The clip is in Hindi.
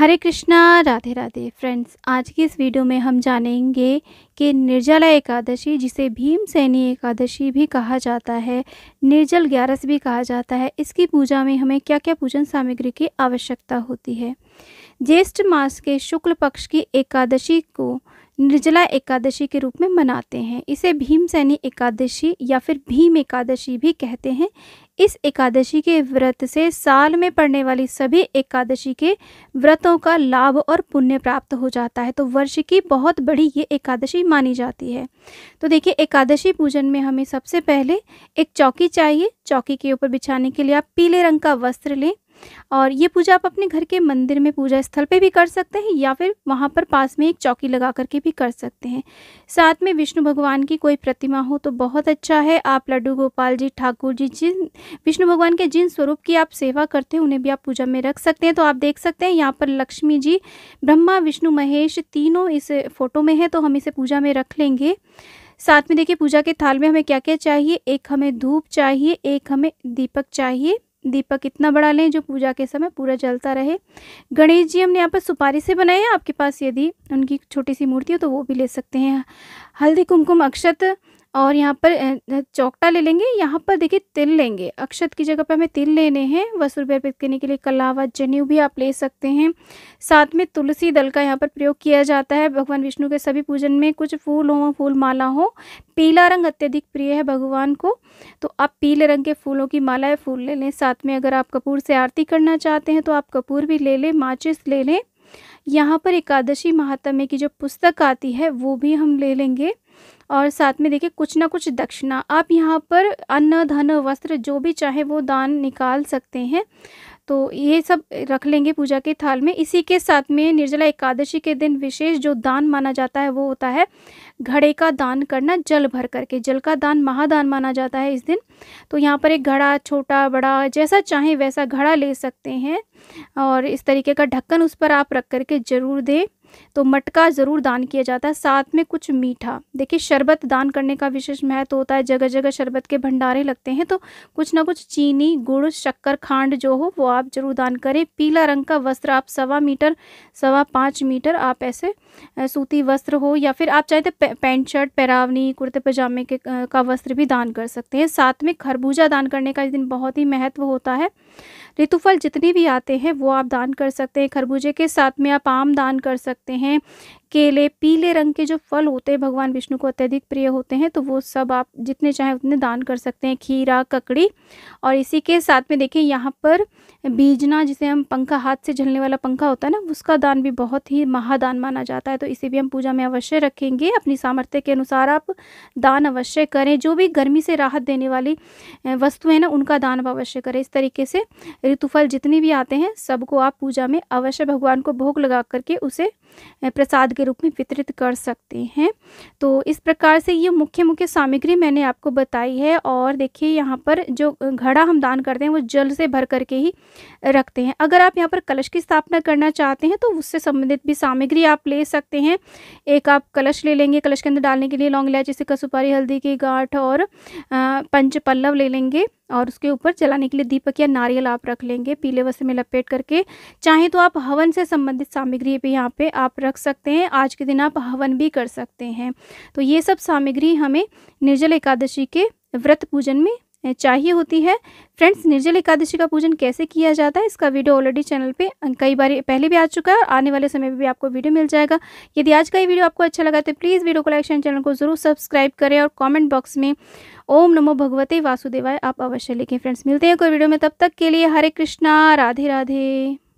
हरे कृष्णा राधे राधे फ्रेंड्स आज की इस वीडियो में हम जानेंगे कि निर्जला एकादशी जिसे सैनी एकादशी भी कहा जाता है निर्जल ग्यारस भी कहा जाता है इसकी पूजा में हमें क्या क्या पूजन सामग्री की आवश्यकता होती है ज्येष्ठ मास के शुक्ल पक्ष की एकादशी को निर्जला एकादशी के रूप में मनाते हैं इसे सैनी एकादशी या फिर भीम एकादशी भी कहते हैं इस एकादशी के व्रत से साल में पड़ने वाली सभी एकादशी के व्रतों का लाभ और पुण्य प्राप्त हो जाता है तो वर्ष की बहुत बड़ी ये एकादशी मानी जाती है तो देखिए एकादशी पूजन में हमें सबसे पहले एक चौकी चाहिए चौकी के ऊपर बिछाने के लिए आप पीले रंग का वस्त्र लें और ये पूजा आप अपने घर के मंदिर में पूजा स्थल पे भी कर सकते हैं या फिर वहाँ पर पास में एक चौकी लगा करके भी कर सकते हैं साथ में विष्णु भगवान की कोई प्रतिमा हो तो बहुत अच्छा है आप लड्डू गोपाल जी ठाकुर जी जिन विष्णु भगवान के जिन स्वरूप की आप सेवा करते हैं उन्हें भी आप पूजा में रख सकते हैं तो आप देख सकते हैं यहाँ पर लक्ष्मी जी ब्रह्मा विष्णु महेश तीनों इस फोटो में है तो हम इसे पूजा में रख लेंगे साथ में देखिए पूजा के थाल में हमें क्या क्या चाहिए एक हमें धूप चाहिए एक हमें दीपक चाहिए दीपक इतना बड़ा लें जो पूजा के समय पूरा जलता रहे गणेश जी हमने यहाँ पर सुपारी से बनाए हैं आपके पास यदि उनकी छोटी सी मूर्ति हो तो वो भी ले सकते हैं हल्दी कुमकुम अक्षत और यहाँ पर चौकटा ले लेंगे यहाँ पर देखिए तिल लेंगे अक्षत की जगह पर हमें तिल लेने हैं वस्त्र रुपये अर्पित करने के लिए कलावा जनेऊ भी आप ले सकते हैं साथ में तुलसी दल का यहाँ पर प्रयोग किया जाता है भगवान विष्णु के सभी पूजन में कुछ फूल हों फूल माला हो पीला रंग अत्यधिक प्रिय है भगवान को तो आप पीले रंग के फूलों की माला या फूल ले लें साथ में अगर आप कपूर से आरती करना चाहते हैं तो आप कपूर भी ले लें माचिस ले लें यहाँ पर एकादशी महात्म्य की जो पुस्तक आती है वो भी हम ले लेंगे और साथ में देखिए कुछ ना कुछ दक्षिणा आप यहाँ पर अन्न धन वस्त्र जो भी चाहे वो दान निकाल सकते हैं तो ये सब रख लेंगे पूजा के थाल में इसी के साथ में निर्जला एकादशी के दिन विशेष जो दान माना जाता है वो होता है घड़े का दान करना जल भर करके जल का दान महादान माना जाता है इस दिन तो यहाँ पर एक घड़ा छोटा बड़ा जैसा चाहे वैसा घड़ा ले सकते हैं और इस तरीके का ढक्कन उस पर आप रख करके ज़रूर दें तो मटका ज़रूर दान किया जाता है साथ में कुछ मीठा देखिए शरबत दान करने का विशेष महत्व होता है जगह जगह शरबत के भंडारे लगते हैं तो कुछ ना कुछ चीनी गुड़ शक्कर खांड जो हो वो आप ज़रूर दान करें पीला रंग का वस्त्र आप सवा मीटर सवा पाँच मीटर आप ऐसे सूती वस्त्र हो या फिर आप चाहे तो पैंट शर्ट पैरावनी कुर्ते पजामे के का वस्त्र भी दान कर सकते हैं साथ में खरबूजा दान करने का इस दिन बहुत ही महत्व होता है ऋतुफल जितने भी आते हैं वो आप दान कर सकते हैं खरबूजे के साथ में आप आम दान कर सकते सकते हैं केले पीले रंग के जो फल होते हैं भगवान विष्णु को अत्यधिक प्रिय होते हैं तो वो सब आप जितने चाहें उतने दान कर सकते हैं खीरा ककड़ी और इसी के साथ में देखें यहाँ पर बीजना जिसे हम पंखा हाथ से झलने वाला पंखा होता है ना उसका दान भी बहुत ही महादान माना जाता है तो इसे भी हम पूजा में अवश्य रखेंगे अपनी सामर्थ्य के अनुसार आप दान अवश्य करें जो भी गर्मी से राहत देने वाली वस्तु है ना उनका दान अवश्य करें इस तरीके से ऋतुफल जितने भी आते हैं सबको आप पूजा में अवश्य भगवान को भोग लगा करके उसे प्रसाद के रूप में वितरित कर सकते हैं तो इस प्रकार से ये मुख्य मुख्य सामग्री मैंने आपको बताई है और देखिए यहाँ पर जो घड़ा हम दान करते हैं वो जल से भर करके ही रखते हैं अगर आप यहाँ पर कलश की स्थापना करना चाहते हैं तो उससे संबंधित भी सामग्री आप ले सकते हैं एक आप कलश ले लेंगे कलश के अंदर डालने के लिए लौंग इलायची सिक्का सुपारी हल्दी की गांठ और पंच पल्लव ले लेंगे और उसके ऊपर चलाने के लिए दीपक या नारियल आप रख लेंगे पीले वस्त्र में लपेट करके चाहे तो आप हवन से संबंधित सामग्री भी यहाँ पे आप रख सकते हैं आज के दिन आप हवन भी कर सकते हैं तो ये सब सामग्री हमें निर्जल एकादशी के व्रत पूजन में चाहिए होती है फ्रेंड्स निर्जल एकादशी का पूजन कैसे किया जाता है इसका वीडियो ऑलरेडी चैनल पे अं, कई बार पहले भी आ चुका है और आने वाले समय में भी आपको वीडियो मिल जाएगा यदि आज का ये वीडियो आपको अच्छा लगा तो प्लीज़ वीडियो को लाइक शेयर चैनल को जरूर सब्सक्राइब करें और कॉमेंट बॉक्स में ओम नमो भगवते वासुदेवाय आप अवश्य लिखें फ्रेंड्स मिलते हैं कोई वीडियो में तब तक के लिए हरे कृष्णा राधे राधे